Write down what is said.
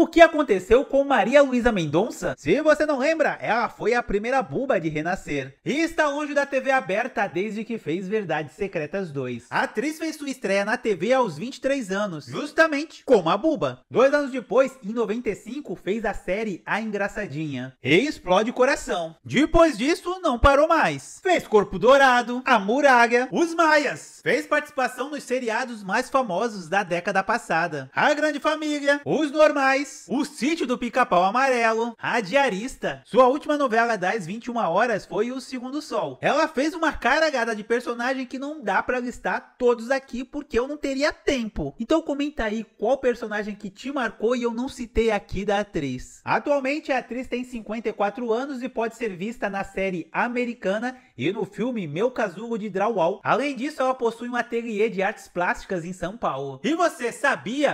O que aconteceu com Maria Luísa Mendonça? Se você não lembra, ela foi a primeira buba de renascer e está longe da TV aberta desde que fez Verdades Secretas 2. A atriz fez sua estreia na TV aos 23 anos, justamente como a buba. Dois anos depois, em 95, fez a série A Engraçadinha e explode coração. Depois disso, não parou mais. Fez Corpo Dourado, A Muralha, Os Maias. Fez participação nos seriados mais famosos da década passada. A Grande Família, Os Normais, o Sítio do Pica-Pau Amarelo, Radiarista. Sua última novela das 21 horas foi O Segundo Sol. Ela fez uma caragada de personagem que não dá para listar todos aqui porque eu não teria tempo. Então comenta aí qual personagem que te marcou e eu não citei aqui da atriz. Atualmente a atriz tem 54 anos e pode ser vista na série americana e no filme Meu Casulo de Drawall. Além disso, ela possui um ateliê de artes plásticas em São Paulo. E você sabia